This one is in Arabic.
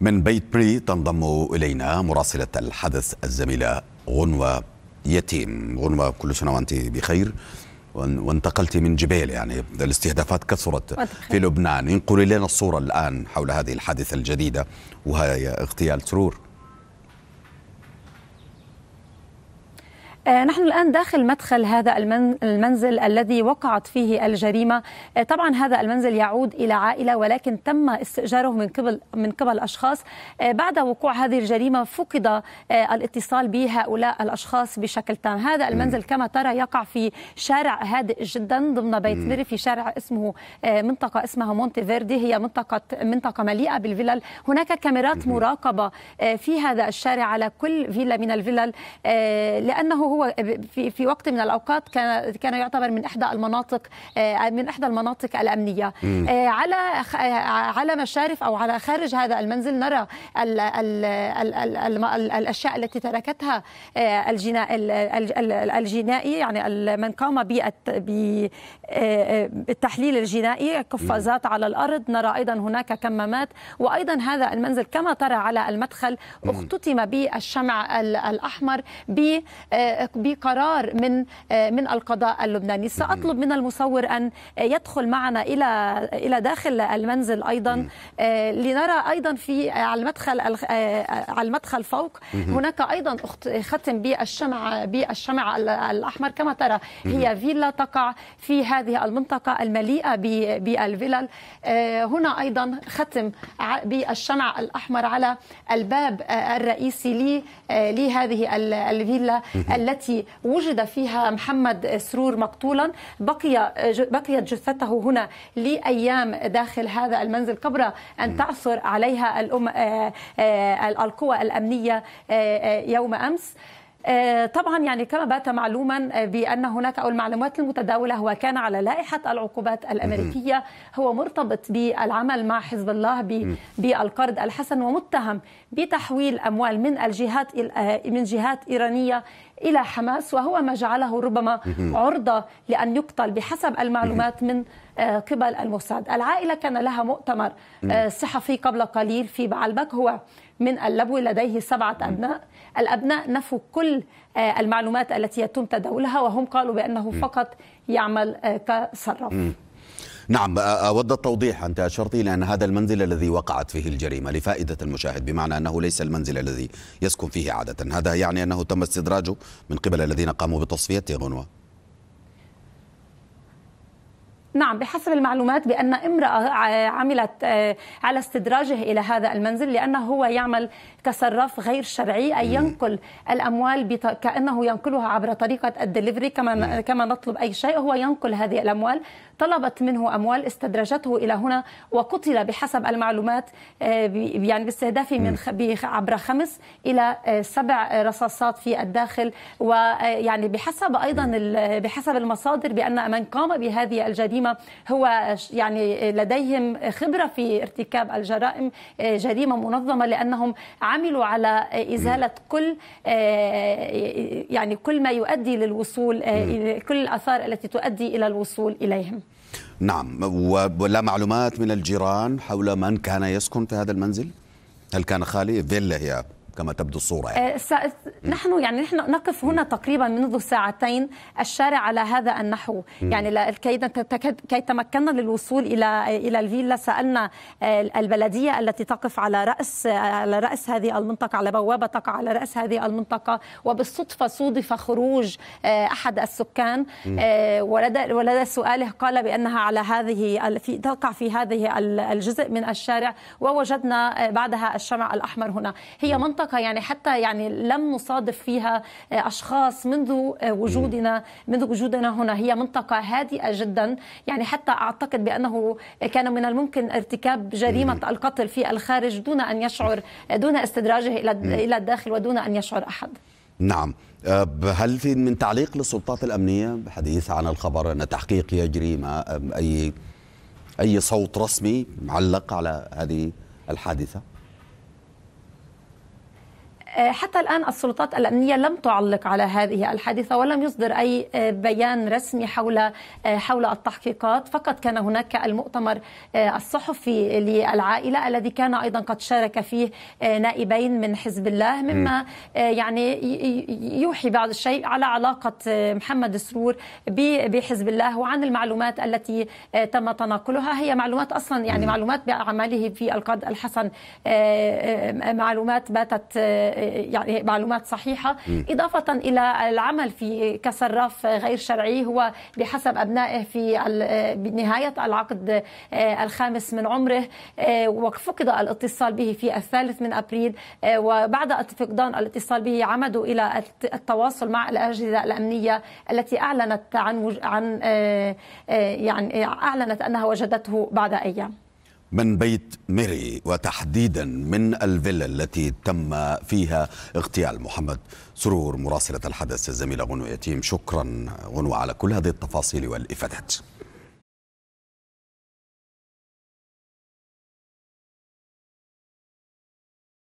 من بيت بري تنضم إلينا مراسلة الحدث الزميلة غنوة يتيم غنوة كل سنة وأنت بخير وانتقلت من جبال يعني الاستهدافات كثرت في لبنان انقل لنا الصورة الآن حول هذه الحادثة الجديدة وهي اغتيال سرور آه، نحن الآن داخل مدخل هذا المنزل الذي وقعت فيه الجريمة آه، طبعا هذا المنزل يعود إلى عائلة ولكن تم استئجاره من قبل من قبل أشخاص آه، بعد وقوع هذه الجريمة فقد الاتصال بهؤلاء الأشخاص بشكل تام هذا المنزل كما ترى يقع في شارع هادئ جدا ضمن بيت ميري في شارع اسمه منطقة اسمها مونتي فيردي هي منطقة منطقة مليئة بالفلل هناك كاميرات مراقبة في هذا الشارع على كل فيلا من الفلل لأنه هو هو في في وقت من الاوقات كان كان يعتبر من احدى المناطق آه، من احدى المناطق الامنيه مم. آه، على آه، على مشارف او على خارج هذا المنزل نرى الاشياء التي تركتها الجنائي يعني من قام بالتحليل الجنائي قفازات على الارض نرى ايضا هناك كمامات وايضا هذا المنزل كما ترى على المدخل اختتم بالشمع الاحمر ب بقرار من آه، من القضاء اللبناني سأطلب من المصور أن يدخل معنا إلى إلى داخل المنزل أيضا آه، لنرى أيضا في آه، على المدخل على المدخل فوق هناك أيضا ختم بالشمع بالشمع الأحمر كما ترى هي فيلا تقع في هذه المنطقة المليئة بالفلل هنا أيضا ختم بالشمع الأحمر على الباب الرئيسي لهذه الفيلا التي التي وجد فيها محمد سرور مقتولا بقي بقيت جثته هنا لأيام داخل هذا المنزل قبل أن تعثر عليها الأم آه، آه، القوى الأمنية آه، يوم أمس آه، طبعا يعني كما بات معلوما آه، بأن هناك أو المعلومات المتداولة هو كان على لائحة العقوبات الأمريكية هو مرتبط بالعمل مع حزب الله بالقرض الحسن ومتهم بتحويل أموال من الجهات آه، من جهات إيرانية إلى حماس وهو ما جعله ربما عرضة لأن يقتل بحسب المعلومات من قبل الموساد العائلة كان لها مؤتمر صحفي قبل قليل في بعلبك هو من اللبو لديه سبعة أبناء الأبناء نفوا كل آه، المعلومات التي يتم تداولها وهم قالوا بأنه فقط يعمل آه، كصراف نعم آه، أود التوضيح أنت أشرت إلى أن هذا المنزل الذي وقعت فيه الجريمة لفائدة المشاهد بمعنى أنه ليس المنزل الذي يسكن فيه عادة هذا يعني أنه تم استدراجه من قبل الذين قاموا بتصفيته غنوة نعم بحسب المعلومات بأن امرأة عملت آه، على استدراجه إلى هذا المنزل لأنه هو يعمل كصراف غير شرعي أي ينقل الأموال كأنه ينقلها عبر طريقة الدليفري كما كما نطلب أي شيء هو ينقل هذه الأموال طلبت منه أموال استدرجته إلى هنا وقتل بحسب المعلومات آه، يعني باستهدافه من عبر خمس إلى آه، سبع رصاصات في الداخل ويعني بحسب أيضا بحسب المصادر بأن من قام بهذه الجريمة هو يعني لديهم خبره في ارتكاب الجرائم آه، جريمه منظمه لانهم عملوا على ازاله كل آه، يعني كل ما يؤدي للوصول آه، كل الاثار التي تؤدي الى الوصول اليهم نعم ولا معلومات من الجيران حول من كان يسكن في هذا المنزل هل كان خالي فيلا هي كما تبدو الصورة يعني. أه نحن يعني نحن نقف هنا تقريبا منذ ساعتين الشارع على هذا النحو م. يعني كي كي تمكنا للوصول إلى إلى الفيلا سألنا البلدية التي تقف على رأس على رأس هذه المنطقة على بوابة تقع على رأس هذه المنطقة وبالصدفة صودف خروج آه، أحد السكان ولدى آه، ولدى سؤاله قال بأنها على هذه في تقع في هذه الجزء من الشارع ووجدنا آه، بعدها الشمع الأحمر هنا هي منطقة منطقة يعني حتى يعني لم نصادف فيها آه، أشخاص منذ آه، وجودنا منذ وجودنا هنا هي منطقة هادئة جدا يعني حتى أعتقد بأنه كان من الممكن ارتكاب جريمة القتل في الخارج دون أن يشعر آه، دون استدراجه إلى إلى الداخل ودون أن يشعر أحد نعم هل في من تعليق للسلطات الأمنية بحديث عن الخبر أن تحقيق يجري ما أي أي صوت رسمي معلق على هذه الحادثة؟ آه، حتى الآن السلطات الأمنية لم تعلق على هذه الحادثة ولم يصدر أي آه، بيان رسمي حول آه، حول التحقيقات فقط كان هناك المؤتمر الصحفي للعائلة الذي كان أيضا قد شارك فيه نائبين من حزب الله مما يعني يوحي بعض الشيء على علاقة محمد سرور بحزب الله وعن المعلومات التي تم تناقلها هي معلومات أصلا يعني معلومات بأعماله في القاد الحسن معلومات باتت يعني معلومات صحيحه اضافه الى العمل في كصراف غير شرعي هو بحسب ابنائه في بنهايه العقد آه، الخامس من عمره آه، وفقد الاتصال به في الثالث من ابريل آه، وبعد فقدان الاتصال به عمدوا الى التواصل مع الاجهزه الامنيه التي اعلنت عن عن يعني اعلنت انها وجدته بعد ايام من بيت ميري وتحديدا من الفيلا التي تم فيها اغتيال محمد سرور مراسلة الحدث الزميلة غنو يتيم شكرا غنو على كل هذه التفاصيل والإفادات